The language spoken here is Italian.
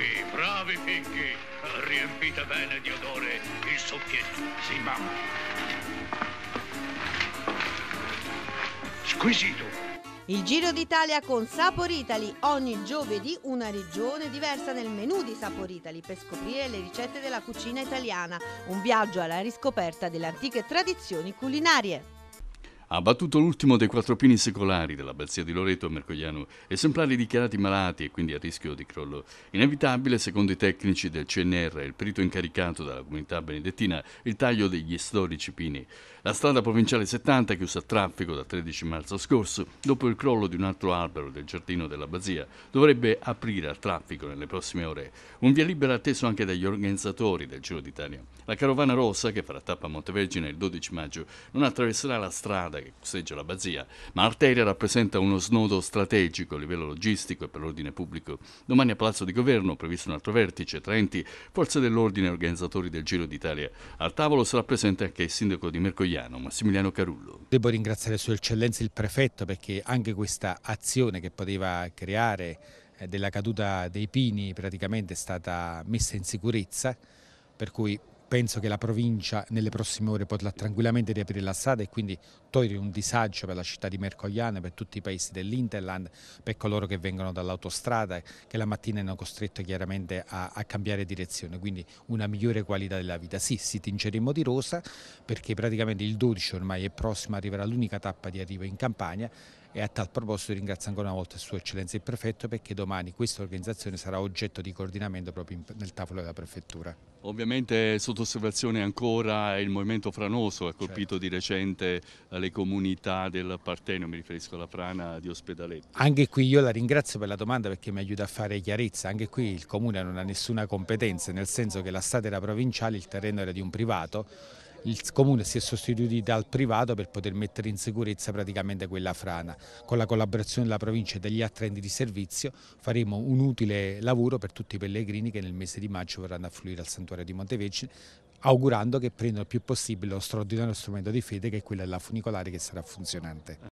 Bravi, bravi fighi. Riempite bene di odore il soffietto. Sì, mamma. Squisito. Il Giro d'Italia con Sapor Italy, ogni giovedì una regione diversa nel menù di Sapor Italy per scoprire le ricette della cucina italiana, un viaggio alla riscoperta delle antiche tradizioni culinarie ha battuto l'ultimo dei quattro pini secolari dell'abbazia di Loreto a Mercogliano, esemplari dichiarati malati e quindi a rischio di crollo. Inevitabile, secondo i tecnici del CNR e il perito incaricato dalla comunità benedettina, il taglio degli storici pini. La strada provinciale 70 chiusa a traffico dal 13 marzo scorso, dopo il crollo di un altro albero del giardino dell'abbazia, dovrebbe aprire al traffico nelle prossime ore. Un via libera atteso anche dagli organizzatori del Giro d'Italia. La carovana rossa, che farà tappa a Montevergine il 12 maggio, non attraverserà la strada che costeggia l'abbazia, ma arteria rappresenta uno snodo strategico a livello logistico e per l'ordine pubblico. Domani a Palazzo di Governo, previsto un altro vertice, tra enti, forze dell'ordine e organizzatori del Giro d'Italia. Al tavolo sarà presente anche il sindaco di Mercogliano, Massimiliano Carullo. Devo ringraziare Sua Eccellenza il prefetto perché anche questa azione che poteva creare eh, della caduta dei pini praticamente è stata messa in sicurezza per cui penso che la provincia nelle prossime ore potrà tranquillamente riaprire la strada e quindi togliere un disagio per la città di Mercogliano, per tutti i paesi dell'Interland, per coloro che vengono dall'autostrada, che la mattina hanno costretto chiaramente a, a, cambiare direzione, quindi una migliore qualità della vita. Sì, si tingeremo di rosa perché praticamente il 12 ormai è prossimo, arriverà l'unica tappa di arrivo in Campania e a tal proposito ringrazio ancora una volta Sua Eccellenza il Prefetto perché domani questa organizzazione sarà oggetto di coordinamento proprio nel tavolo della Prefettura. Ovviamente sotto osservazione ancora il movimento franoso ha colpito certo. di recente eh, le comunità del Partenio, mi riferisco alla frana di Ospedaletto. Anche qui io la ringrazio per la domanda perché mi aiuta a fare chiarezza, anche qui il comune non ha nessuna competenza, nel senso che la strada era provinciale, il terreno era di un privato, il comune si è sostituito dal privato per poter mettere in sicurezza praticamente quella frana. Con la collaborazione della provincia e degli altri di servizio faremo un utile lavoro per tutti i pellegrini che nel mese di maggio verranno affluire al santuario di Montevecine augurando che prendano il più possibile lo straordinario strumento di fede che è quella della funicolare che sarà funzionante.